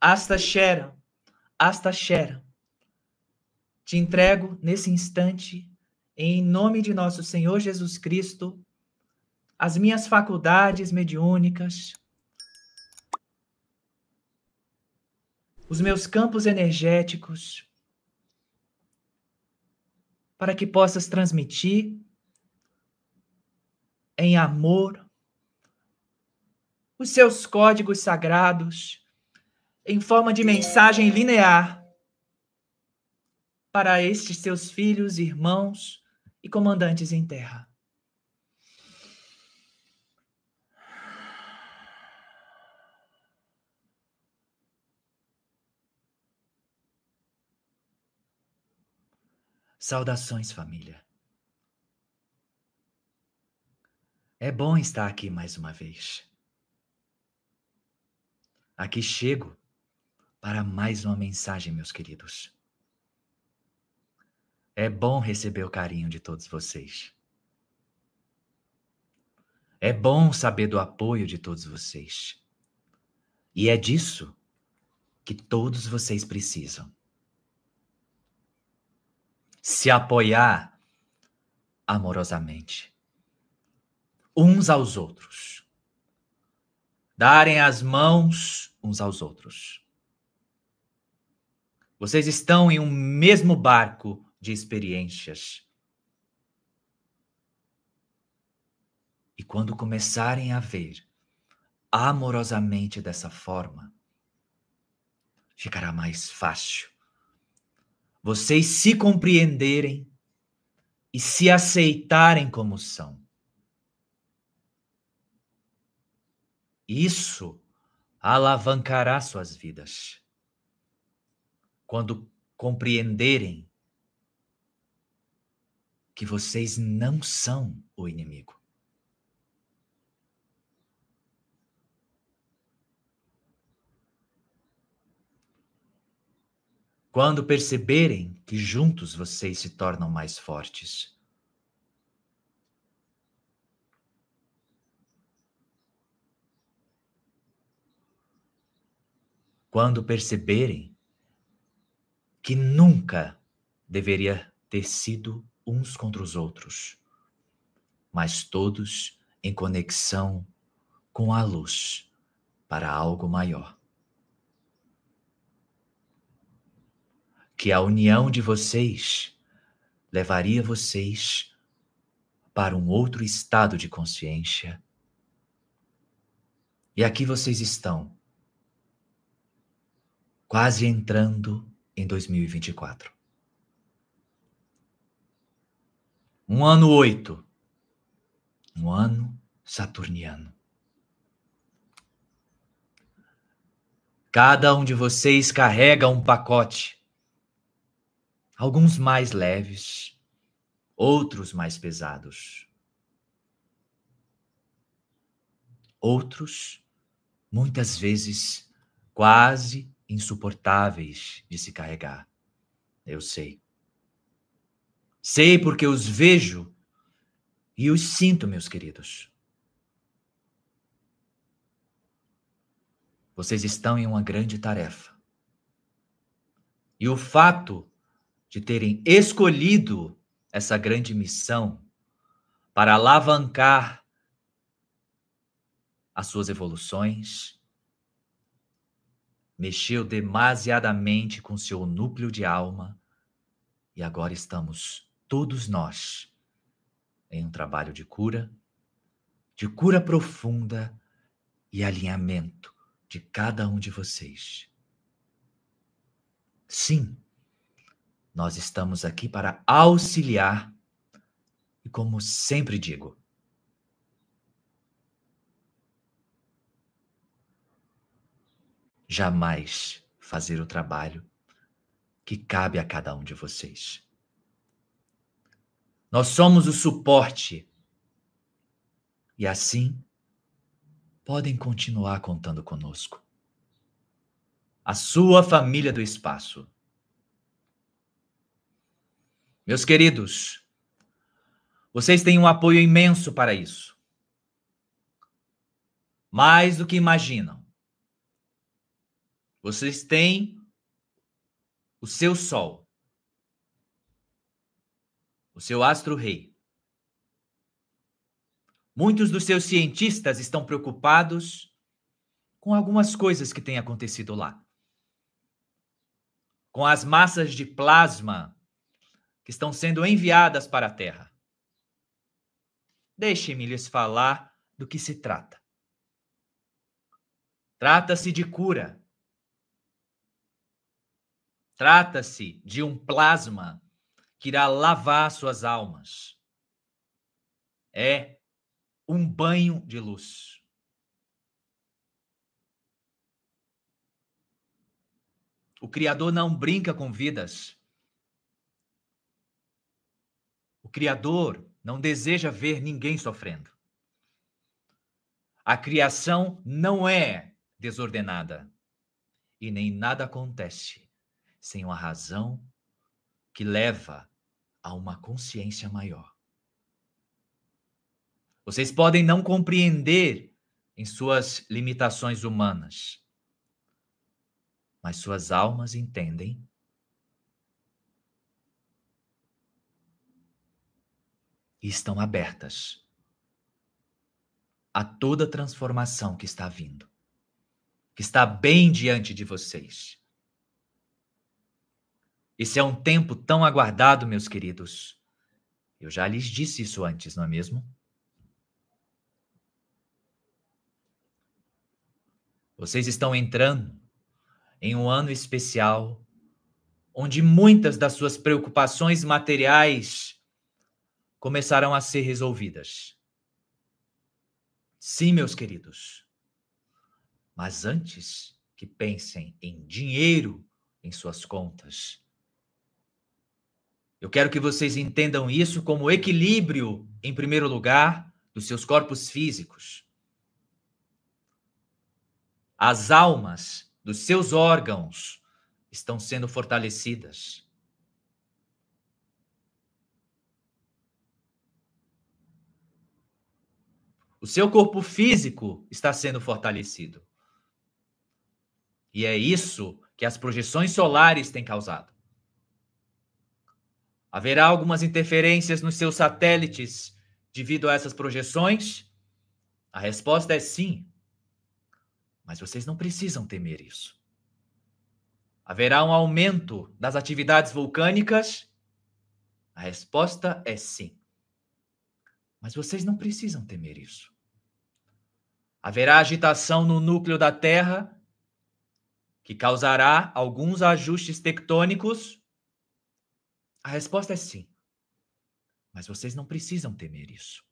Asta Shera, Asta Shera. Te entrego nesse instante, em nome de nosso Senhor Jesus Cristo, as minhas faculdades mediúnicas, os meus campos energéticos, para que possas transmitir em amor os seus códigos sagrados em forma de mensagem linear para estes seus filhos, irmãos e comandantes em terra. Saudações, família. É bom estar aqui mais uma vez. Aqui chego para mais uma mensagem, meus queridos. É bom receber o carinho de todos vocês. É bom saber do apoio de todos vocês. E é disso que todos vocês precisam. Se apoiar amorosamente uns aos outros. Darem as mãos uns aos outros. Vocês estão em um mesmo barco de experiências. E quando começarem a ver amorosamente dessa forma, ficará mais fácil vocês se compreenderem e se aceitarem como são. Isso alavancará suas vidas quando compreenderem que vocês não são o inimigo. Quando perceberem que juntos vocês se tornam mais fortes. Quando perceberem que nunca deveria ter sido uns contra os outros, mas todos em conexão com a luz para algo maior. Que a união de vocês levaria vocês para um outro estado de consciência. E aqui vocês estão, quase entrando em 2024. Um ano oito. Um ano saturniano. Cada um de vocês carrega um pacote. Alguns mais leves, outros mais pesados. Outros, muitas vezes, quase insuportáveis de se carregar. Eu sei. Sei porque os vejo e os sinto, meus queridos. Vocês estão em uma grande tarefa. E o fato de terem escolhido essa grande missão para alavancar as suas evoluções, mexeu demasiadamente com seu núcleo de alma e agora estamos todos nós em um trabalho de cura, de cura profunda e alinhamento de cada um de vocês. Sim, nós estamos aqui para auxiliar e, como sempre digo, jamais fazer o trabalho que cabe a cada um de vocês. Nós somos o suporte. E assim, podem continuar contando conosco. A sua família do espaço. Meus queridos, vocês têm um apoio imenso para isso. Mais do que imaginam. Vocês têm o seu sol, o seu astro-rei. Muitos dos seus cientistas estão preocupados com algumas coisas que têm acontecido lá. Com as massas de plasma que estão sendo enviadas para a Terra. Deixe-me lhes falar do que se trata. Trata-se de cura. Trata-se de um plasma que irá lavar suas almas. É um banho de luz. O Criador não brinca com vidas. O Criador não deseja ver ninguém sofrendo. A criação não é desordenada e nem nada acontece sem uma razão que leva a uma consciência maior. Vocês podem não compreender em suas limitações humanas, mas suas almas entendem. E estão abertas a toda transformação que está vindo, que está bem diante de vocês. Esse é um tempo tão aguardado, meus queridos. Eu já lhes disse isso antes, não é mesmo? Vocês estão entrando em um ano especial onde muitas das suas preocupações materiais começarão a ser resolvidas. Sim, meus queridos. Mas antes que pensem em dinheiro em suas contas, eu quero que vocês entendam isso como equilíbrio, em primeiro lugar, dos seus corpos físicos. As almas dos seus órgãos estão sendo fortalecidas. O seu corpo físico está sendo fortalecido. E é isso que as projeções solares têm causado. Haverá algumas interferências nos seus satélites devido a essas projeções? A resposta é sim. Mas vocês não precisam temer isso. Haverá um aumento das atividades vulcânicas? A resposta é sim. Mas vocês não precisam temer isso. Haverá agitação no núcleo da Terra que causará alguns ajustes tectônicos? A resposta é sim. Mas vocês não precisam temer isso.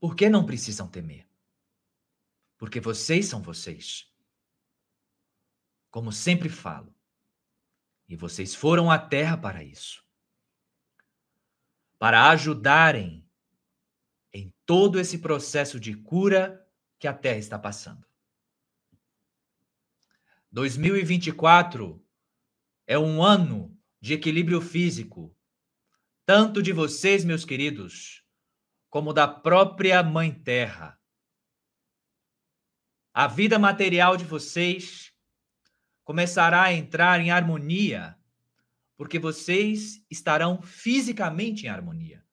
Por que não precisam temer? Porque vocês são vocês. Como sempre falo. E vocês foram à terra para isso para ajudarem em todo esse processo de cura que a terra está passando. 2024 é um ano de equilíbrio físico, tanto de vocês, meus queridos, como da própria Mãe Terra. A vida material de vocês começará a entrar em harmonia, porque vocês estarão fisicamente em harmonia.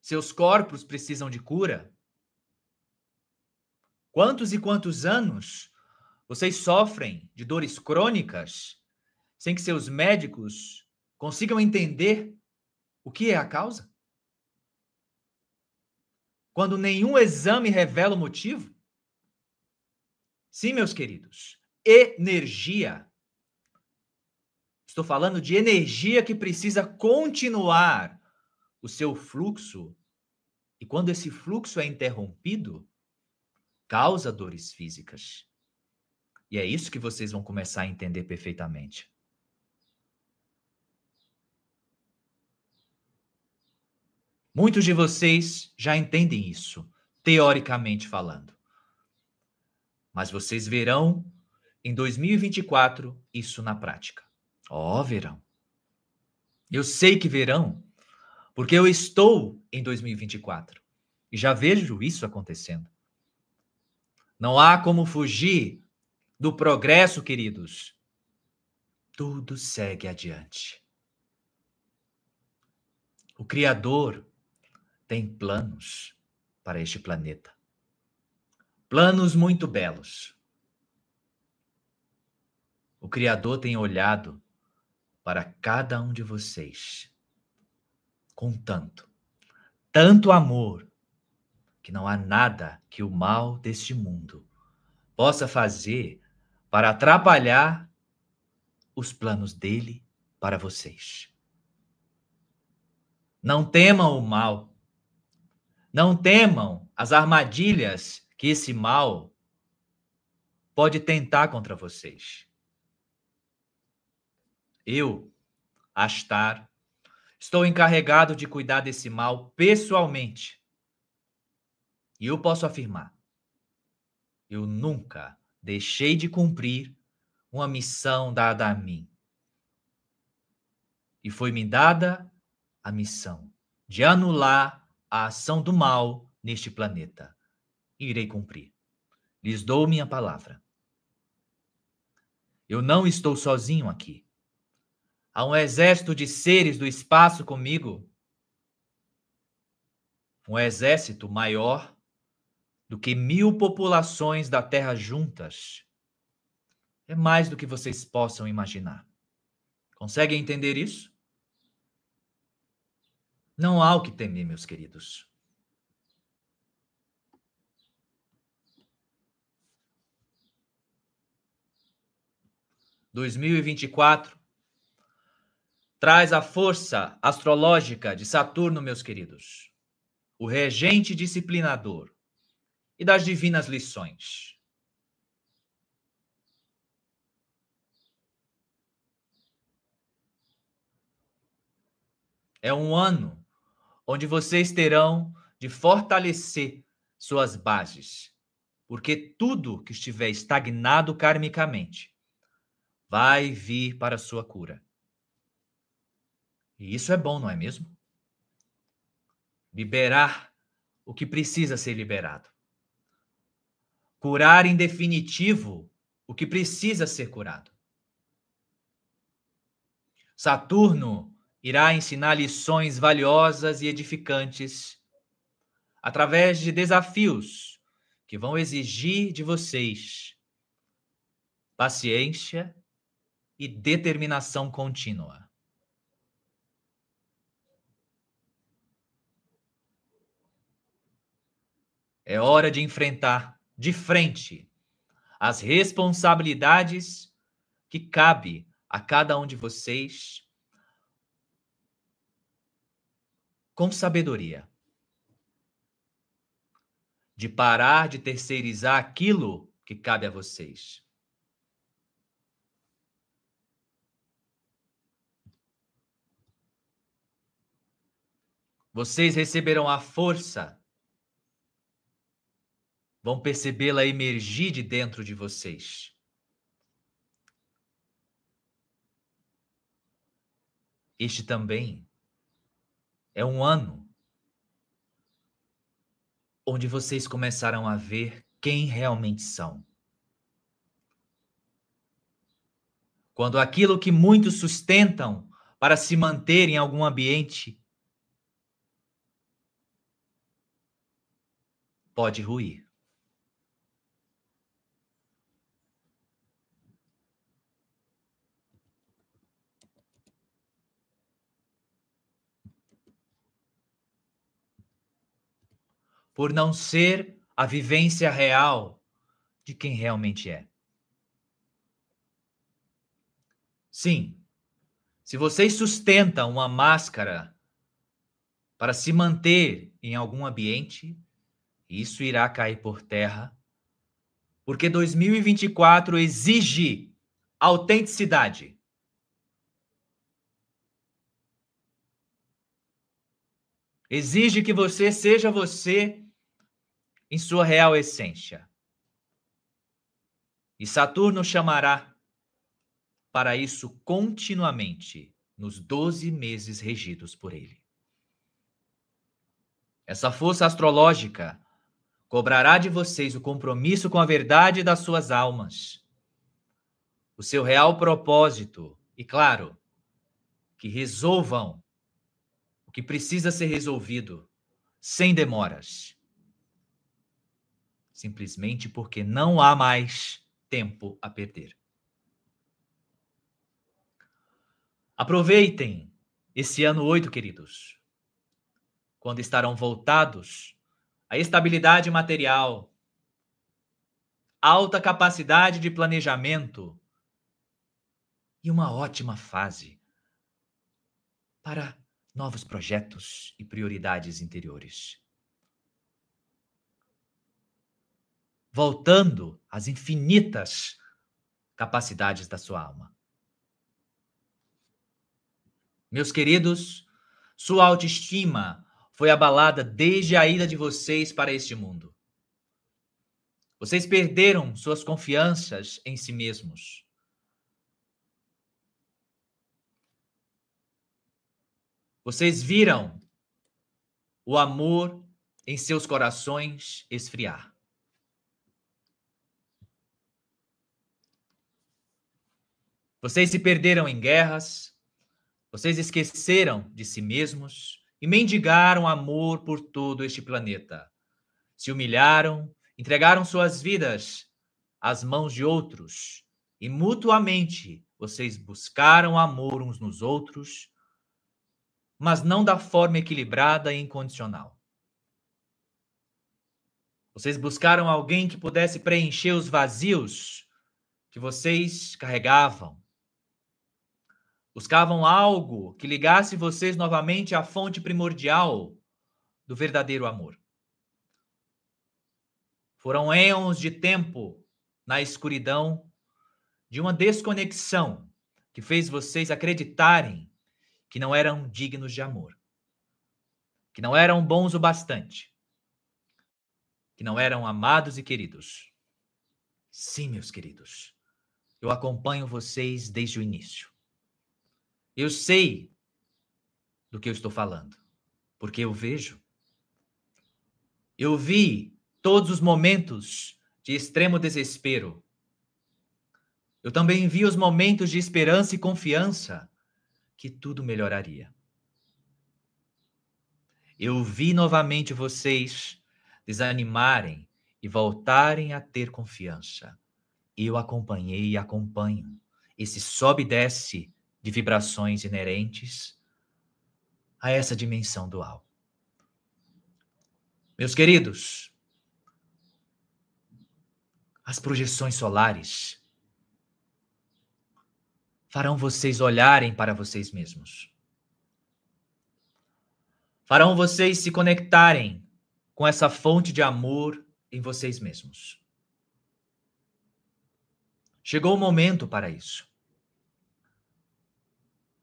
Seus corpos precisam de cura. Quantos e quantos anos vocês sofrem de dores crônicas sem que seus médicos consigam entender o que é a causa? Quando nenhum exame revela o motivo? Sim, meus queridos, energia. Estou falando de energia que precisa continuar o seu fluxo. E quando esse fluxo é interrompido, causa dores físicas. E é isso que vocês vão começar a entender perfeitamente. Muitos de vocês já entendem isso, teoricamente falando. Mas vocês verão em 2024 isso na prática. Ó, oh, verão. Eu sei que verão, porque eu estou em 2024 e já vejo isso acontecendo. Não há como fugir do progresso, queridos. Tudo segue adiante. O Criador tem planos para este planeta. Planos muito belos. O Criador tem olhado para cada um de vocês com tanto, tanto amor, que não há nada que o mal deste mundo possa fazer para atrapalhar os planos dele para vocês. Não temam o mal não temam as armadilhas que esse mal pode tentar contra vocês. Eu, Astar, estou encarregado de cuidar desse mal pessoalmente. E eu posso afirmar: eu nunca deixei de cumprir uma missão dada a mim. E foi-me dada a missão de anular a ação do mal neste planeta. E irei cumprir. Lhes dou minha palavra. Eu não estou sozinho aqui. Há um exército de seres do espaço comigo. Um exército maior do que mil populações da Terra juntas. É mais do que vocês possam imaginar. Conseguem entender isso? Não há o que temer, meus queridos. ...2024... ...traz a força astrológica de Saturno, meus queridos... ...o regente disciplinador... ...e das divinas lições... É um ano onde vocês terão de fortalecer suas bases, porque tudo que estiver estagnado karmicamente vai vir para a sua cura. E isso é bom, não é mesmo? Liberar o que precisa ser liberado. Curar em definitivo o que precisa ser curado. Saturno irá ensinar lições valiosas e edificantes através de desafios que vão exigir de vocês paciência e determinação contínua. É hora de enfrentar de frente as responsabilidades que cabe a cada um de vocês com sabedoria. De parar de terceirizar aquilo que cabe a vocês. Vocês receberão a força. Vão percebê-la emergir de dentro de vocês. Este também é um ano onde vocês começaram a ver quem realmente são. Quando aquilo que muitos sustentam para se manter em algum ambiente pode ruir. por não ser a vivência real de quem realmente é. Sim, se vocês sustentam uma máscara para se manter em algum ambiente, isso irá cair por terra, porque 2024 exige autenticidade. Exige que você seja você em sua real essência. E Saturno chamará para isso continuamente nos 12 meses regidos por ele. Essa força astrológica cobrará de vocês o compromisso com a verdade das suas almas, o seu real propósito e, claro, que resolvam o que precisa ser resolvido sem demoras simplesmente porque não há mais tempo a perder. Aproveitem esse ano 8, queridos, quando estarão voltados à estabilidade material, alta capacidade de planejamento e uma ótima fase para novos projetos e prioridades interiores. voltando às infinitas capacidades da sua alma. Meus queridos, sua autoestima foi abalada desde a ida de vocês para este mundo. Vocês perderam suas confianças em si mesmos. Vocês viram o amor em seus corações esfriar. Vocês se perderam em guerras, vocês esqueceram de si mesmos e mendigaram amor por todo este planeta. Se humilharam, entregaram suas vidas às mãos de outros e mutuamente vocês buscaram amor uns nos outros, mas não da forma equilibrada e incondicional. Vocês buscaram alguém que pudesse preencher os vazios que vocês carregavam Buscavam algo que ligasse vocês novamente à fonte primordial do verdadeiro amor. Foram éons de tempo na escuridão de uma desconexão que fez vocês acreditarem que não eram dignos de amor, que não eram bons o bastante, que não eram amados e queridos. Sim, meus queridos, eu acompanho vocês desde o início. Eu sei do que eu estou falando, porque eu vejo. Eu vi todos os momentos de extremo desespero. Eu também vi os momentos de esperança e confiança que tudo melhoraria. Eu vi novamente vocês desanimarem e voltarem a ter confiança. Eu acompanhei e acompanho. Esse sobe e desce de vibrações inerentes a essa dimensão dual. Meus queridos, as projeções solares farão vocês olharem para vocês mesmos. Farão vocês se conectarem com essa fonte de amor em vocês mesmos. Chegou o momento para isso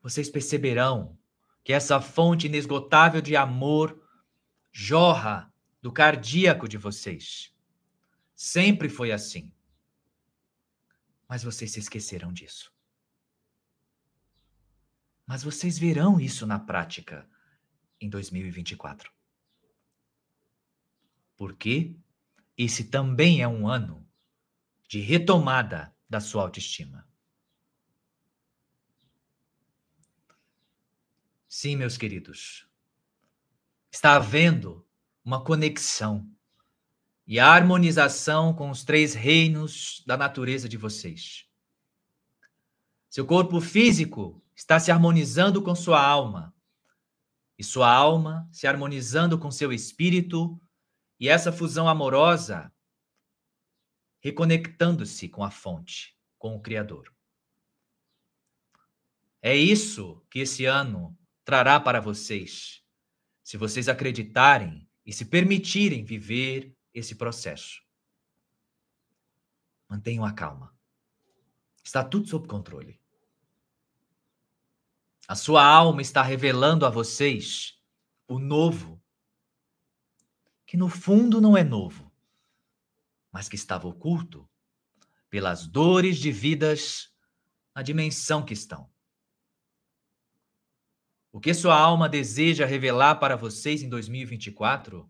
vocês perceberão que essa fonte inesgotável de amor jorra do cardíaco de vocês. Sempre foi assim. Mas vocês se esqueceram disso. Mas vocês verão isso na prática em 2024. Porque esse também é um ano de retomada da sua autoestima. Sim, meus queridos. Está havendo uma conexão e a harmonização com os três reinos da natureza de vocês. Seu corpo físico está se harmonizando com sua alma, e sua alma se harmonizando com seu espírito, e essa fusão amorosa reconectando-se com a fonte, com o Criador. É isso que esse ano trará para vocês, se vocês acreditarem e se permitirem viver esse processo. Mantenham a calma. Está tudo sob controle. A sua alma está revelando a vocês o novo, que no fundo não é novo, mas que estava oculto pelas dores de vidas na dimensão que estão. O que sua alma deseja revelar para vocês em 2024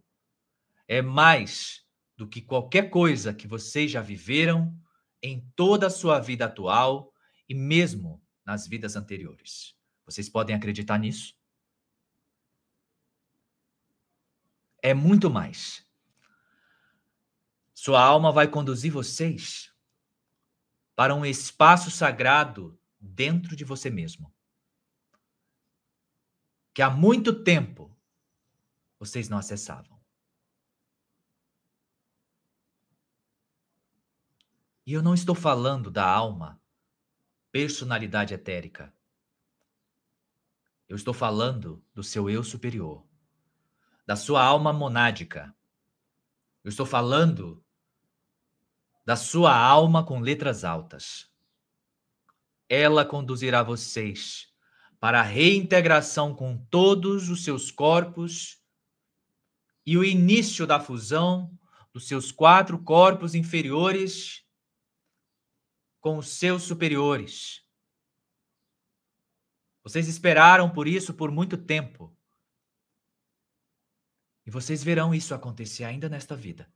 é mais do que qualquer coisa que vocês já viveram em toda a sua vida atual e mesmo nas vidas anteriores. Vocês podem acreditar nisso? É muito mais. Sua alma vai conduzir vocês para um espaço sagrado dentro de você mesmo que há muito tempo vocês não acessavam. E eu não estou falando da alma, personalidade etérica. Eu estou falando do seu eu superior, da sua alma monádica. Eu estou falando da sua alma com letras altas. Ela conduzirá vocês para a reintegração com todos os seus corpos e o início da fusão dos seus quatro corpos inferiores com os seus superiores. Vocês esperaram por isso por muito tempo. E vocês verão isso acontecer ainda nesta vida.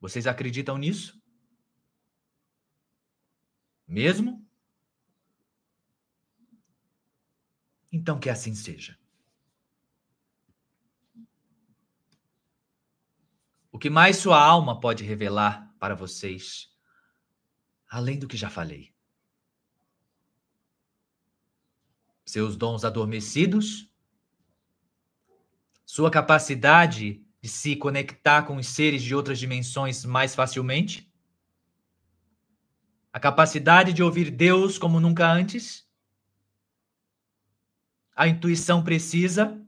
Vocês acreditam nisso? Mesmo? Então que assim seja. O que mais sua alma pode revelar para vocês, além do que já falei? Seus dons adormecidos? Sua capacidade de se conectar com os seres de outras dimensões mais facilmente? A capacidade de ouvir Deus como nunca antes? a intuição precisa,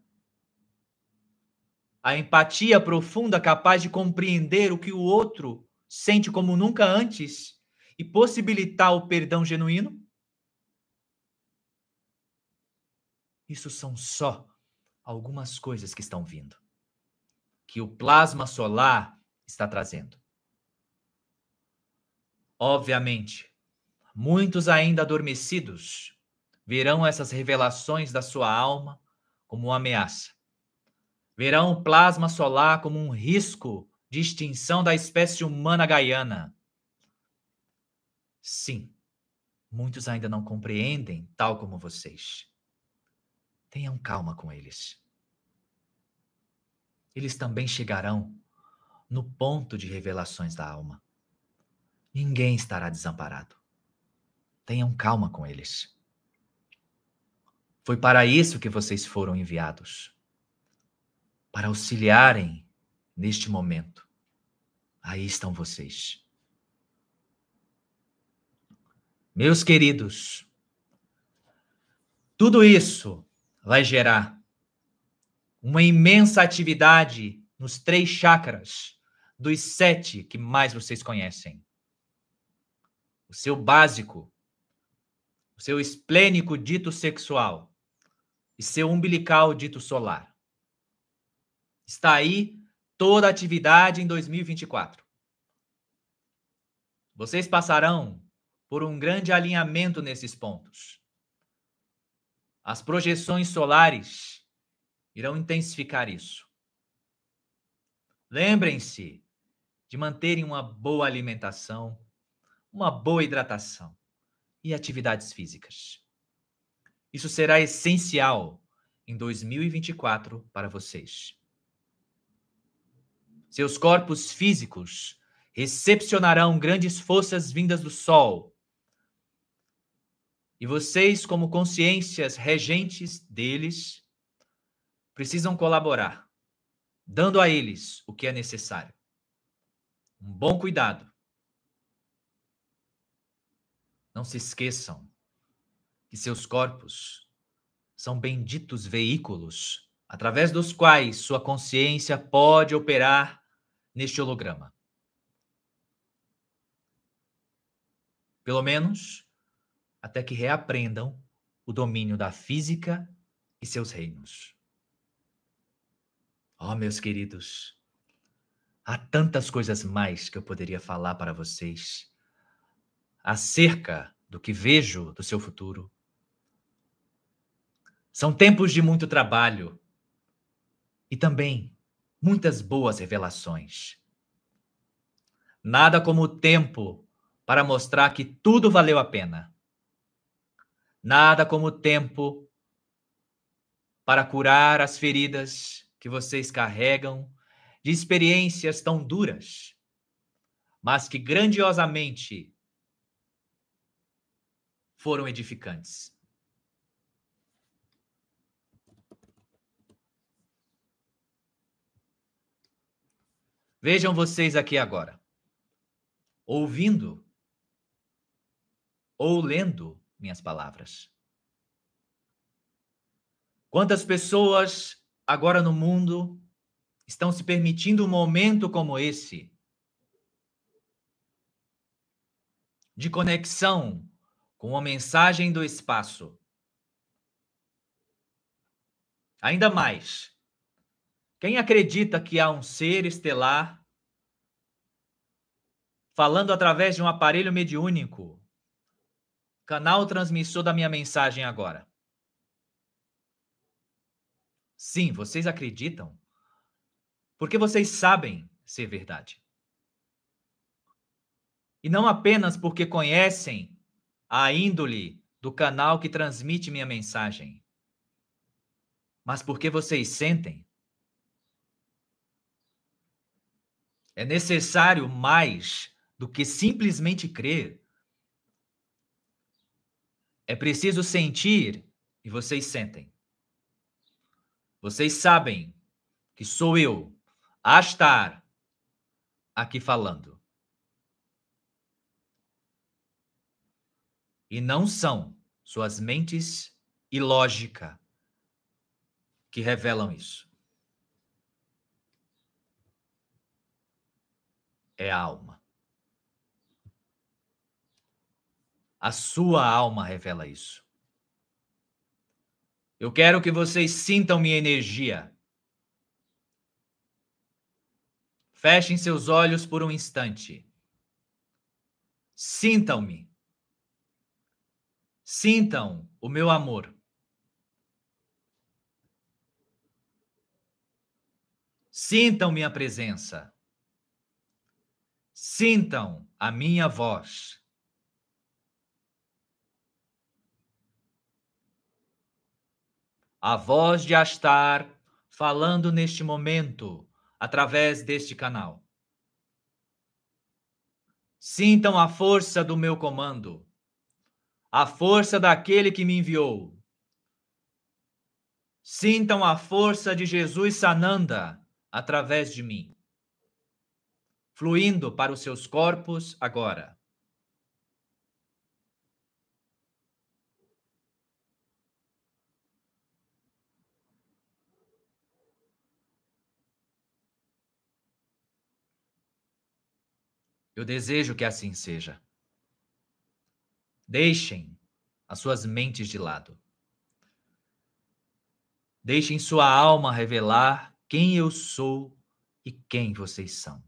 a empatia profunda capaz de compreender o que o outro sente como nunca antes e possibilitar o perdão genuíno? Isso são só algumas coisas que estão vindo, que o plasma solar está trazendo. Obviamente, muitos ainda adormecidos Verão essas revelações da sua alma como uma ameaça. Verão o plasma solar como um risco de extinção da espécie humana gaiana. Sim, muitos ainda não compreendem, tal como vocês. Tenham calma com eles. Eles também chegarão no ponto de revelações da alma. Ninguém estará desamparado. Tenham calma com eles. Foi para isso que vocês foram enviados para auxiliarem neste momento. Aí estão vocês. Meus queridos, tudo isso vai gerar uma imensa atividade nos três chakras dos sete que mais vocês conhecem. O seu básico, o seu esplênico dito sexual, e seu umbilical dito solar. Está aí toda a atividade em 2024. Vocês passarão por um grande alinhamento nesses pontos. As projeções solares irão intensificar isso. Lembrem-se de manterem uma boa alimentação, uma boa hidratação e atividades físicas. Isso será essencial em 2024 para vocês. Seus corpos físicos recepcionarão grandes forças vindas do sol. E vocês, como consciências regentes deles, precisam colaborar, dando a eles o que é necessário. Um bom cuidado. Não se esqueçam que seus corpos são benditos veículos através dos quais sua consciência pode operar neste holograma. Pelo menos até que reaprendam o domínio da física e seus reinos. Oh, meus queridos, há tantas coisas mais que eu poderia falar para vocês acerca do que vejo do seu futuro são tempos de muito trabalho e também muitas boas revelações. Nada como o tempo para mostrar que tudo valeu a pena. Nada como o tempo para curar as feridas que vocês carregam de experiências tão duras, mas que grandiosamente foram edificantes. Vejam vocês aqui agora. Ouvindo ou lendo minhas palavras. Quantas pessoas agora no mundo estão se permitindo um momento como esse de conexão com a mensagem do espaço? Ainda mais quem acredita que há um ser estelar falando através de um aparelho mediúnico? Canal transmissor da minha mensagem agora. Sim, vocês acreditam? Porque vocês sabem ser verdade. E não apenas porque conhecem a índole do canal que transmite minha mensagem, mas porque vocês sentem É necessário mais do que simplesmente crer. É preciso sentir e vocês sentem. Vocês sabem que sou eu, Astar, aqui falando. E não são suas mentes e lógica que revelam isso. é alma. A sua alma revela isso. Eu quero que vocês sintam minha energia. Fechem seus olhos por um instante. Sintam-me. Sintam o meu amor. Sintam minha presença sintam a minha voz. A voz de Astar falando neste momento através deste canal. Sintam a força do meu comando, a força daquele que me enviou. Sintam a força de Jesus Sananda através de mim fluindo para os seus corpos agora. Eu desejo que assim seja. Deixem as suas mentes de lado. Deixem sua alma revelar quem eu sou e quem vocês são.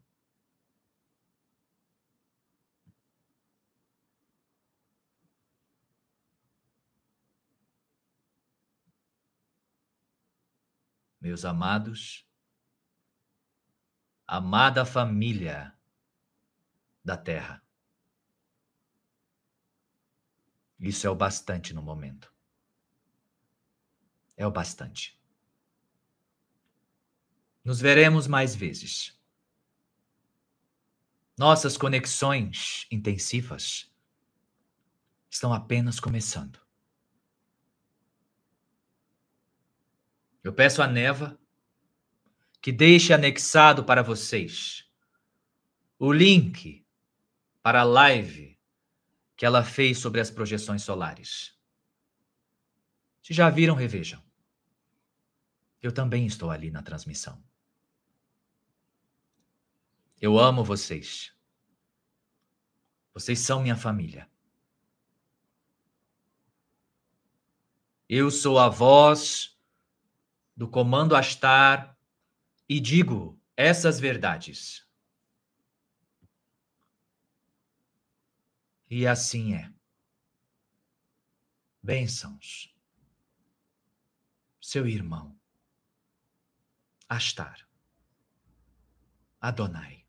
meus amados, amada família da Terra. Isso é o bastante no momento. É o bastante. Nos veremos mais vezes. Nossas conexões intensivas estão apenas começando. Eu peço à Neva que deixe anexado para vocês o link para a live que ela fez sobre as projeções solares. Se já viram, revejam. Eu também estou ali na transmissão. Eu amo vocês. Vocês são minha família. Eu sou a voz do comando Astar e digo essas verdades. E assim é. Bênçãos. Seu irmão, Astar, Adonai.